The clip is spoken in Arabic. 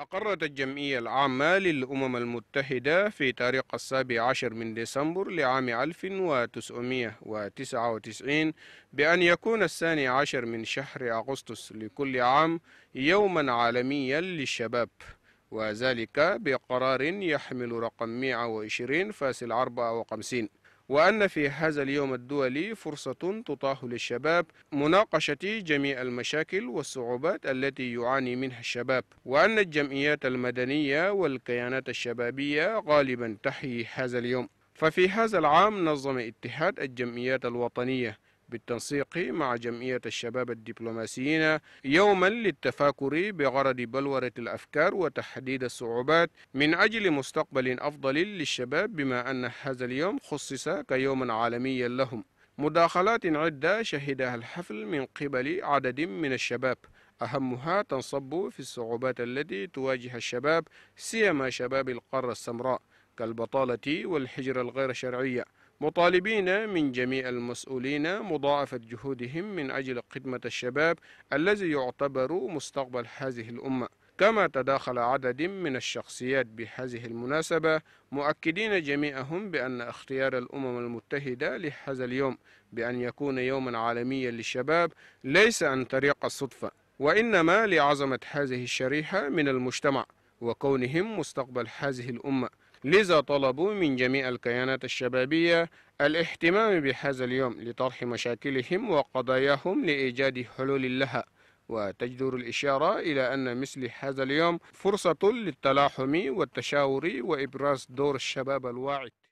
أقرت الجمعية العامة للأمم المتحدة في تاريخ السابع عشر من ديسمبر لعام 1999 بأن يكون الثاني عشر من شهر أغسطس لكل عام يوما عالميا للشباب وذلك بقرار يحمل رقم 120.54 وأن في هذا اليوم الدولي فرصة تطاح للشباب مناقشة جميع المشاكل والصعوبات التي يعاني منها الشباب وأن الجمعيات المدنية والكيانات الشبابية غالبا تحيي هذا اليوم ففي هذا العام نظم اتحاد الجمعيات الوطنية بالتنسيق مع جمعية الشباب الدبلوماسيين يوما للتفاكر بغرض بلورة الأفكار وتحديد الصعوبات من أجل مستقبل أفضل للشباب بما أن هذا اليوم خصص كيوم عالمي لهم مداخلات عدة شهدها الحفل من قبل عدد من الشباب أهمها تنصب في الصعوبات التي تواجه الشباب سيما شباب القارة السمراء كالبطالة والحجرة الغير شرعية مطالبين من جميع المسؤولين مضاعفة جهودهم من أجل خدمة الشباب الذي يعتبر مستقبل هذه الأمة كما تداخل عدد من الشخصيات بهذه المناسبة مؤكدين جميعهم بأن اختيار الأمم المتحدة لهذا اليوم بأن يكون يوما عالميا للشباب ليس عن طريق الصدفة وإنما لعظمة هذه الشريحة من المجتمع وكونهم مستقبل هذه الأمة لذا طلبوا من جميع الكيانات الشبابية الاهتمام بهذا اليوم لطرح مشاكلهم وقضاياهم لإيجاد حلول لها وتجدر الإشارة إلى أن مثل هذا اليوم فرصة للتلاحم والتشاور وإبراز دور الشباب الواعي